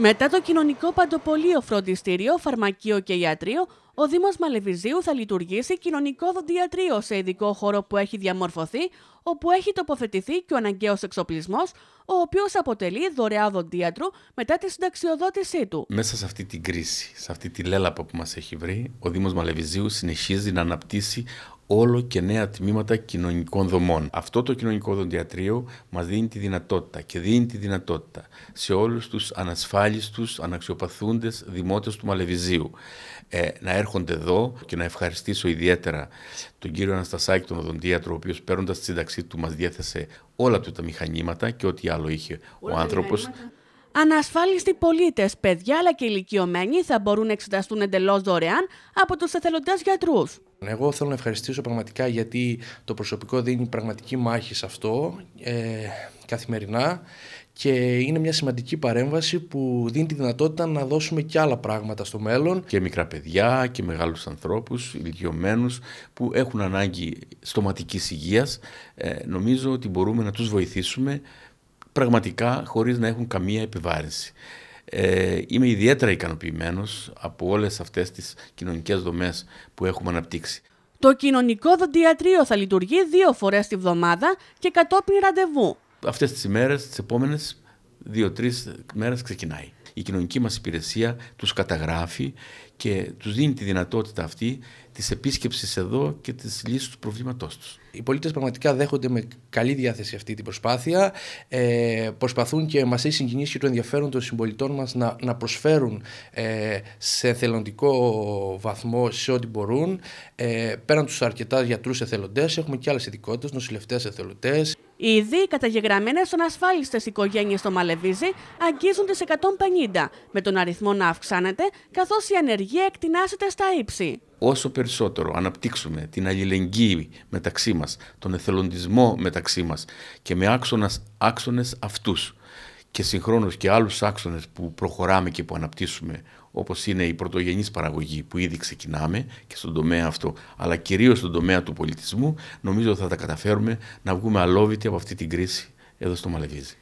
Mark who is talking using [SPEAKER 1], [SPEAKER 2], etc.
[SPEAKER 1] Μετά το κοινωνικό παντοπολείο, φροντιστήριο, φαρμακείο και ιατρείο, ο Δήμος Μαλεβιζίου θα λειτουργήσει κοινωνικό δοντιατρίο σε ειδικό χώρο που έχει διαμορφωθεί, όπου έχει τοποθετηθεί και ο αναγκαίος εξοπλισμός, ο οποίος αποτελεί δωρεά δοντίατρου μετά τη συνταξιοδότησή του.
[SPEAKER 2] Μέσα σε αυτή την κρίση, σε αυτή τη λέλαπα που μας έχει βρει, ο Δήμος Μαλεβιζίου συνεχίζει να αναπτύσσει όλο και νέα τμήματα κοινωνικών δομών. Αυτό το κοινωνικό δοντιατρίο μας δίνει τη δυνατότητα και δίνει τη δυνατότητα σε όλους τους ανασφάλιστους, αναξιοπαθούντες δημότες του Μαλεβιζίου ε, να έρχονται έρχονται εδώ και να ευχαριστήσω ιδιαίτερα τον κύριο Αναστασάκη, τον οδοντίατρο, ο οποίος παίρνοντας τη σύνταξή του μας διέθεσε όλα του τα μηχανήματα και ό,τι άλλο είχε ο άνθρωπο.
[SPEAKER 1] Ανασφάλιστοι πολίτες, παιδιά αλλά και ηλικιωμένοι θα μπορούν να εξεταστούν εντελώς δωρεάν από τους εθελοντές γιατρούς.
[SPEAKER 3] Εγώ θέλω να ευχαριστήσω πραγματικά γιατί το προσωπικό δίνει πραγματική μάχη σε αυτό ε, καθημερινά και είναι μια σημαντική παρέμβαση που δίνει τη δυνατότητα να δώσουμε και άλλα πράγματα στο μέλλον.
[SPEAKER 2] Και μικρά παιδιά και μεγάλους ανθρώπους, ηλικιωμένους που έχουν ανάγκη στοματικής υγείας. Ε, νομίζω ότι μπορούμε να τους βοηθήσουμε πραγματικά χωρίς να έχουν καμία επιβάρυνση. Ε, είμαι ιδιαίτερα ικανοποιημένος από όλες αυτές τις κοινωνικές δομές που έχουμε αναπτύξει.
[SPEAKER 1] Το κοινωνικό δοντιατρίο θα λειτουργεί δύο φορές τη βδομάδα και κατόπιν ραντεβού.
[SPEAKER 2] Αυτές τις μέρες, τις επόμενες δύο-τρεις μέρες ξεκινάει η κοινωνική μας υπηρεσία τους καταγράφει και τους δίνει τη
[SPEAKER 3] δυνατότητα αυτή της επίσκεψης εδώ και της λύσης του προβλήματός τους. Οι πολίτες πραγματικά δέχονται με καλή διάθεση αυτή την προσπάθεια. Ε, προσπαθούν και μας έχει συγκινήσει και το ενδιαφέρον των συμπολιτών μας να, να προσφέρουν ε, σε εθελοντικό βαθμό σε ό,τι μπορούν. Ε, πέραν τους αρκετά γιατρούς εθελοντές έχουμε και άλλες ειδικότητες, νοσηλευτές εθελοντές.
[SPEAKER 1] Ήδη οι καταγεγραμμένε ανασφάλιστε οικογένειες στο Μαλεβίζι αγγίζουν τι 150, με τον αριθμό να αυξάνεται, καθώς η ανεργία εκτινάσεται στα ύψη.
[SPEAKER 2] Όσο περισσότερο αναπτύξουμε την αλληλεγγύη μεταξύ μας, τον εθελοντισμό μεταξύ μας και με άξονε άξονες αυτούς και συγχρόνως και άλλους άξονες που προχωράμε και που αναπτύσσουμε όπως είναι η πρωτογενής παραγωγή που ήδη ξεκινάμε και στον τομέα αυτό αλλά κυρίως στον τομέα του πολιτισμού νομίζω θα τα καταφέρουμε να βγούμε αλόβητοι από αυτή την κρίση εδώ στο Μαλεβίζι.